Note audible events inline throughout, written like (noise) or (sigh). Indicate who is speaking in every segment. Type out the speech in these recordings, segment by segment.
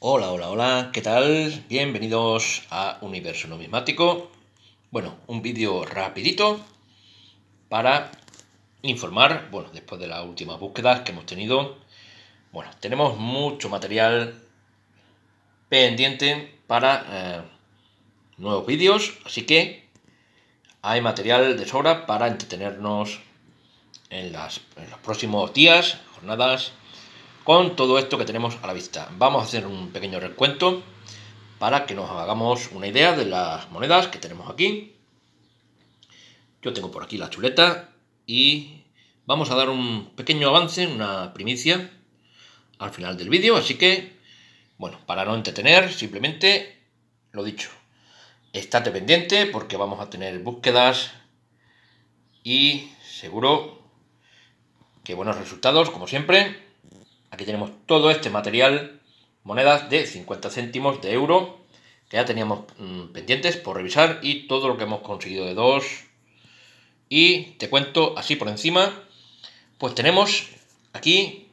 Speaker 1: Hola, hola, hola, ¿qué tal? Bienvenidos a Universo Numismático. Bueno, un vídeo rapidito para informar, bueno, después de las últimas búsquedas que hemos tenido, bueno, tenemos mucho material pendiente para eh, nuevos vídeos, así que hay material de sobra para entretenernos en, en los próximos días, jornadas, con todo esto que tenemos a la vista. Vamos a hacer un pequeño recuento para que nos hagamos una idea de las monedas que tenemos aquí. Yo tengo por aquí la chuleta y vamos a dar un pequeño avance, una primicia al final del vídeo, así que, bueno, para no entretener, simplemente lo dicho. Estate pendiente porque vamos a tener búsquedas y seguro que buenos resultados, como siempre. Aquí tenemos todo este material, monedas de 50 céntimos de euro, que ya teníamos mm, pendientes por revisar y todo lo que hemos conseguido de dos Y te cuento así por encima, pues tenemos aquí,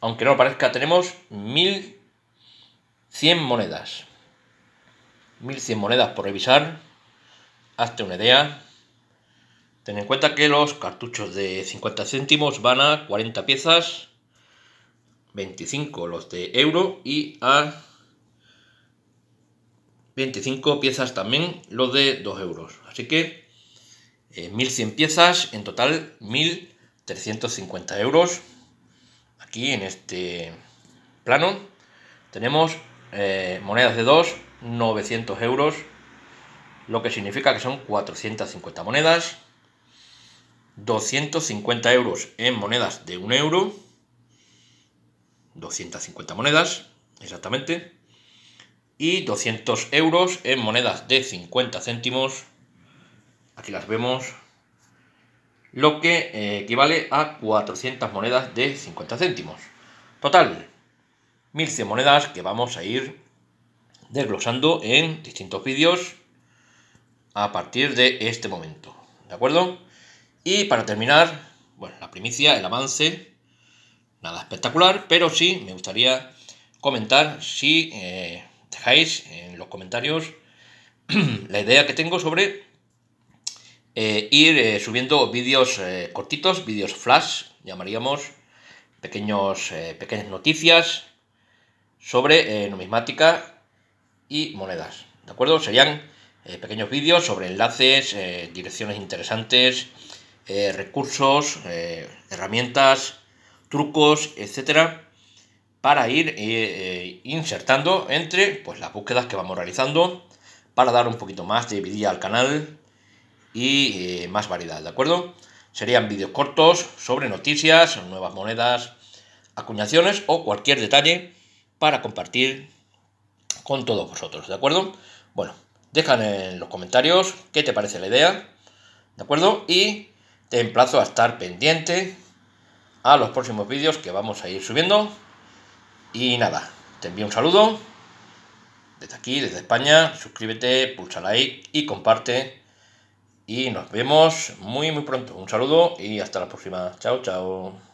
Speaker 1: aunque no parezca, tenemos 1100 monedas. 1100 monedas por revisar, hazte una idea. Ten en cuenta que los cartuchos de 50 céntimos van a 40 piezas 25 los de euro y a 25 piezas también los de 2 euros. Así que 1100 eh, piezas, en total 1350 euros. Aquí en este plano tenemos eh, monedas de 2, 900 euros, lo que significa que son 450 monedas. 250 euros en monedas de 1 euro 250 monedas, exactamente, y 200 euros en monedas de 50 céntimos, aquí las vemos, lo que eh, equivale a 400 monedas de 50 céntimos. Total, 1100 monedas que vamos a ir desglosando en distintos vídeos a partir de este momento, ¿de acuerdo? Y para terminar, bueno, la primicia, el avance nada espectacular, pero sí me gustaría comentar si eh, dejáis en los comentarios (clears throat) la idea que tengo sobre eh, ir eh, subiendo vídeos cortitos, vídeos flash, llamaríamos pequeños, pequeñas noticias sobre numismática y monedas. ¿De acuerdo? Serían pequeños vídeos sobre enlaces, direcciones interesantes, recursos, herramientas, trucos, etcétera, para ir eh, eh, insertando entre pues, las búsquedas que vamos realizando para dar un poquito más de vida al canal y eh, más variedad, ¿de acuerdo? Serían vídeos cortos sobre noticias, nuevas monedas, acuñaciones o cualquier detalle para compartir con todos vosotros, ¿de acuerdo? Bueno, dejan en los comentarios qué te parece la idea, ¿de acuerdo? Y te emplazo a estar pendiente a los próximos vídeos que vamos a ir subiendo. Y nada, te envío un saludo desde aquí, desde España. Suscríbete, pulsa like y comparte. Y nos vemos muy, muy pronto. Un saludo y hasta la próxima. Chao, chao.